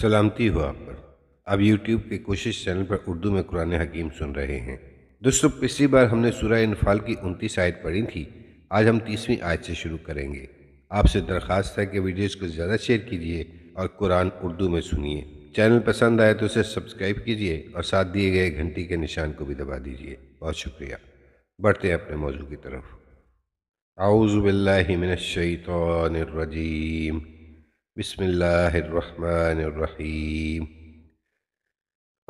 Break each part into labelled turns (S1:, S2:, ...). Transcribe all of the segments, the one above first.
S1: सलामती हो आप पर आप यूट्यूब के कोशिश चैनल पर उर्दू में कुरान हकीम सुन रहे हैं दोस्तों पिछली बार हमने सूर्य इनफाल की उनतीस आयत पढ़ी थी आज हम तीसवीं आयत से शुरू करेंगे आपसे दरख्वास्त है कि वीडियोज़ को ज़्यादा शेयर कीजिए और कुरान उर्दू में सुनिए चैनल पसंद आए तो उसे सब्सक्राइब कीजिए और साथ दिए गए घंटी के निशान को भी दबा दीजिए बहुत शुक्रिया बढ़ते हैं अपने मौजू की तरफ आउज़बिल्लिमिनशतरजीम बसमीम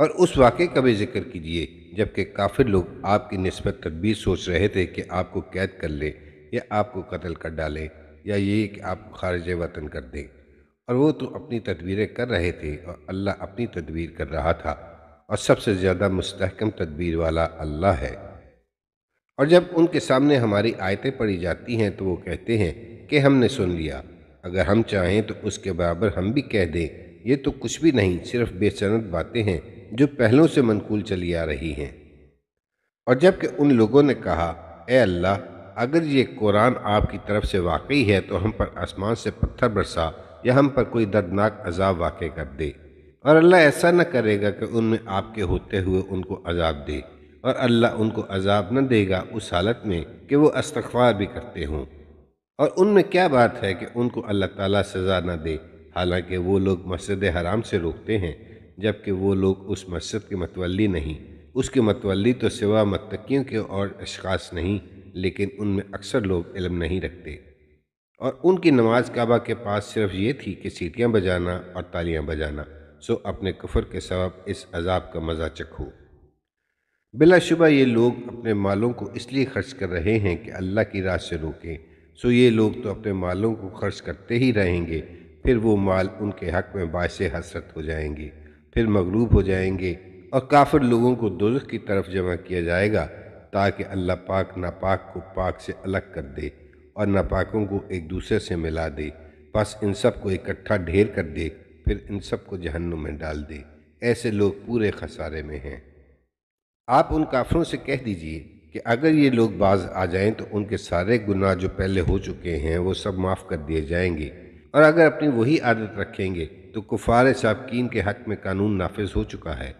S1: और उस वाक़े का भी जिक्र कीजिए जबकि काफिर लोग आपकी नस्बत तदबीर सोच रहे थे कि आपको कैद कर लें या आपको कत्ल कर डालें या ये कि आपको खारज वतन कर दें और वो तो अपनी तदबीरें कर रहे थे और अल्लाह अपनी तदबीर कर रहा था और सबसे ज़्यादा मुस्तकम तदबीर वाला अल्लाह है और जब उनके सामने हमारी आयतें पड़ी जाती हैं तो वो कहते हैं कि हमने सुन लिया अगर हम चाहें तो उसके बराबर हम भी कह दें ये तो कुछ भी नहीं सिर्फ बेसनत बातें हैं जो पहलों से मनकूल चली आ रही हैं और जबकि उन लोगों ने कहा ए अल्लाह अगर ये कुरान आपकी तरफ से वाकई है तो हम पर आसमान से पत्थर बरसा या हम पर कोई दर्दनाक अजाब वाक़ कर दे और अल्लाह ऐसा न करेगा कि उनमें आपके होते हुए उनको अजाब दे और अल्लाह उनको अजाब न देगा उस हालत में कि वो अस्तफार भी करते हों और उनमें क्या बात है कि उनको अल्लाह ताला सज़ा न दे हालांकि वो लोग मस्जिद हराम से रोकते हैं जबकि वो लोग उस मस्जिद के मतवली नहीं उसके मतवली तो सिवा मतकियों के और अशास नहीं लेकिन उनमें अक्सर लोग इलम नहीं रखते और उनकी नमाज काबा के पास सिर्फ ये थी कि सीटियाँ बजाना और तालियाँ बजाना सो अपने कुफर के सबब इस अजाब का मज़ा चखो बिलाशुबा ये लोग अपने मालों को इसलिए खर्च कर रहे हैं कि अल्लाह की राह से रोकें सो ये लोग तो अपने मालों को खर्च करते ही रहेंगे फिर वो माल उनके हक में बायस हसरत हो जाएंगे फिर मगरूब हो जाएंगे और काफिर लोगों को दुर्ख की तरफ जमा किया जाएगा ताकि अल्लाह पाक नापाक को पाक से अलग कर दे और नापाकों को एक दूसरे से मिला दे बस इन सब को इकट्ठा ढेर कर दे फिर इन सब को जहन्नुम में डाल दे ऐसे लोग पूरे खसारे में हैं आप उन काफरों से कह दीजिए कि अगर ये लोग बाज आ जाएं तो उनके सारे गुनाह जो पहले हो चुके हैं वो सब माफ़ कर दिए जाएंगे और अगर अपनी वही आदत रखेंगे तो कुफार सबकिन के हक में कानून नाफज हो चुका है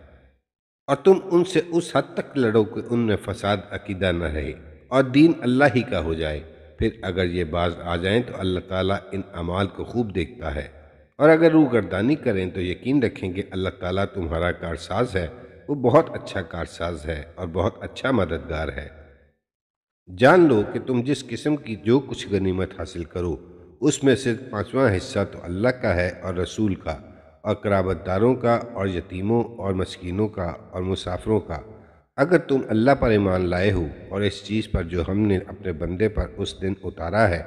S1: और तुम उनसे उस हद तक लड़ो कि उनमें फसाद अकीदा न रहे और दीन अल्लाह ही का हो जाए फिर अगर ये बाज आ जाएं तो अल्लाह ताला इन अमाल को खूब देखता है और अगर गर्दानी करें तो यकीन रखें कि अल्लाह ताला तुम्हारा कारसाज है वो बहुत अच्छा कारसाज है और बहुत अच्छा मददगार है जान लो कि तुम जिस किस्म की जो कुछ गनीमत हासिल करो उसमें से पाँचवा हिस्सा तो अल्लाह का है और रसूल का और कराबतदारों का और यतीमों और मस्किनों का और मुसाफरों का अगर तुम अल्लाह पर ईमान लाए हो और इस चीज़ पर जो हमने अपने बंदे पर उस दिन उतारा है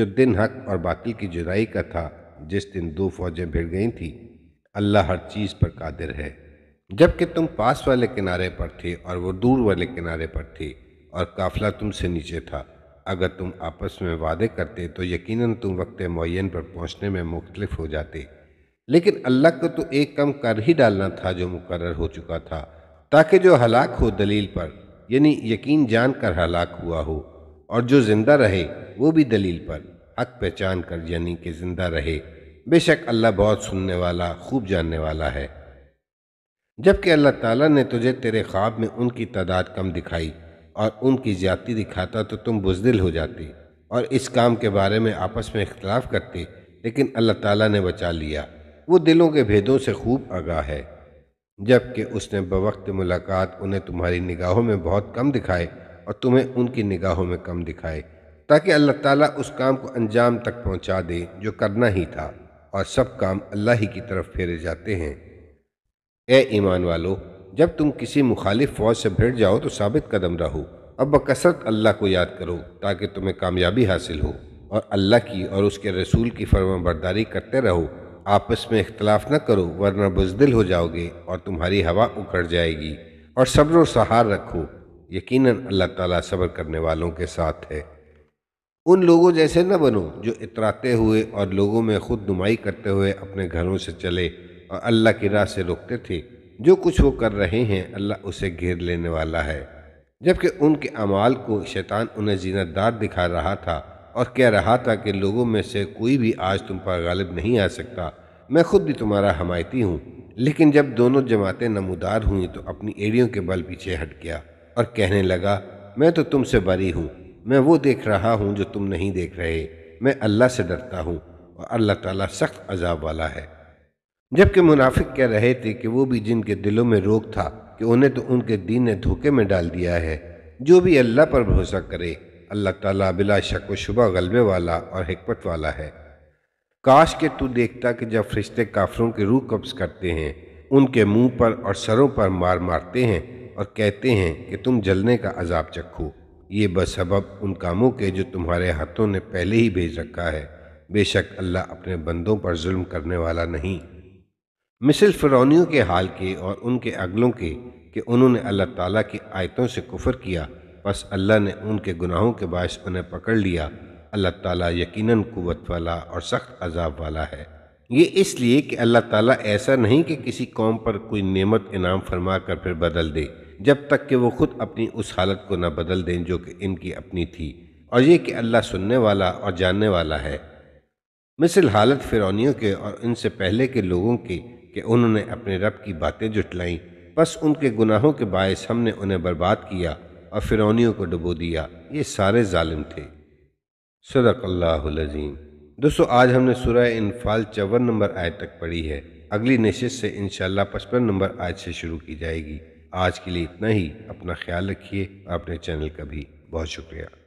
S1: जो दिन हक और बातिल की जुदाई का था जिस दिन दो फौजें भिड़ गई थी अल्लाह हर चीज़ पर कादिर है जबकि तुम पास वाले किनारे पर थे और वो दूर वाले किनारे पर थी और काफिला तुमसे नीचे था अगर तुम आपस में वादे करते तो यकीनन तुम वक्त मुन पर पहुंचने में मुख्तलिफ हो जाते लेकिन अल्लाह को तो एक कम कर ही डालना था जो मुकर हो चुका था ताकि जो हलाक हो दलील पर यानी यकीन जान कर हलाक हुआ हो और जो ज़िंदा रहे वो भी दलील पर हक पहचान कर यानी कि ज़िंदा रहे बेशक अल्लाह बहुत सुनने वाला खूब जानने वाला है जबकि अल्लाह ताला ने तुझे तेरे ख्वाब में उनकी तादाद कम दिखाई और उनकी ज़्यादा दिखाता तो तुम बुजदिल हो जाते और इस काम के बारे में आपस में इख्तलाफ करते लेकिन अल्लाह ताला ने बचा लिया वो दिलों के भेदों से खूब आगाह है जबकि उसने बवक्त मुलाकात उन्हें तुम्हारी निगाहों में बहुत कम दिखाए और तुम्हें उनकी निगाहों में कम दिखाए ताकि अल्लाह ताला उस काम को अंजाम तक पहुंचा दे जो करना ही था और सब काम अल्लाह ही की तरफ फेरे जाते हैं ए ईमान वालो जब तुम किसी मुखालिफ फौज से भिड़ जाओ तो साबित कदम रहो अब बकसरत अल्लाह को याद करो ताकि तुम्हें कामयाबी हासिल हो और अल्लाह की और उसके रसूल की फर्म करते रहो आपस में इख्तलाफ न करो वरना बुजदिल हो जाओगे और तुम्हारी हवा उखड़ जाएगी और सब्र और सहार रखो यकीनन अल्लाह ताला सब्र करने वालों के साथ है उन लोगों जैसे न बनो जो इतराते हुए और लोगों में खुद नुमाई करते हुए अपने घरों से चले और अल्लाह की राह से रोकते थे जो कुछ वो कर रहे हैं अल्लाह उसे घेर लेने वाला है जबकि उनके अमाल को शैतान उन्हें जीनतदार दिखा रहा था और कह रहा था कि लोगों में से कोई भी आज तुम पर गालिब नहीं आ सकता मैं खुद भी तुम्हारा हमायती हूँ लेकिन जब दोनों जमातें नमोदार हुई तो अपनी एड़ियों के बल पीछे हट गया और कहने लगा मैं तो तुमसे बरी हूँ मैं वो देख रहा हूँ जो तुम नहीं देख रहे मैं अल्लाह से डरता हूँ और अल्लाह ताला सख्त अजाब वाला है जबकि मुनाफिक कह रहे थे कि वो भी जिनके दिलों में रोक था कि उन्हें तो उनके दीन ने धोखे में डाल दिया है जो भी अल्लाह पर भरोसा करे अल्लाह ताला बिला शक व शुबा गलबे वाला और हिकमत वाला है काश के तू देखता कि जब फरिश्ते काफरों के रूह कब्ज करते हैं उनके मुंह पर और सरों पर मार मारते हैं और कहते हैं कि तुम जलने का अजाब चखो ये बसबब उन कामों के जो तुम्हारे हाथों ने पहले ही भेज रखा है बेशक अल्लाह अपने बंदों पर जुल्म करने वाला नहीं मिसल फिरौनियों के हाल के और उनके अगलों के कि उन्होंने अल्लाह ताला की आयतों से कुफर किया बस अल्लाह ने उनके गुनाहों के बायस उन्हें पकड़ लिया अल्लाह ताला यकीनन कुवत वाला और सख्त अजाब वाला है ये इसलिए कि अल्लाह ताला ऐसा नहीं कि किसी कौम पर कोई नेमत इनाम फरमा कर फिर बदल दे जब तक कि वो खुद अपनी उस हालत को ना बदल दें जो कि इनकी अपनी थी और ये कि अल्लाह सुनने वाला और जानने वाला है मिसल हालत फ़िरौनियों के और इनसे पहले के लोगों के कि उन्होंने अपने रब की बातें जुटलाईं बस उनके गुनाहों के बायस हमने उन्हें बर्बाद किया और फिरौनियों को डुबो दिया ये सारे ालिम थे सदक़ल्लाजीम दोस्तों आज हमने सुरह इनफाल चौवन नंबर आय तक पढ़ी है अगली नशस्त से इन पचपन नंबर आयत से शुरू की जाएगी आज के लिए इतना ही अपना ख्याल रखिए अपने चैनल का भी बहुत शुक्रिया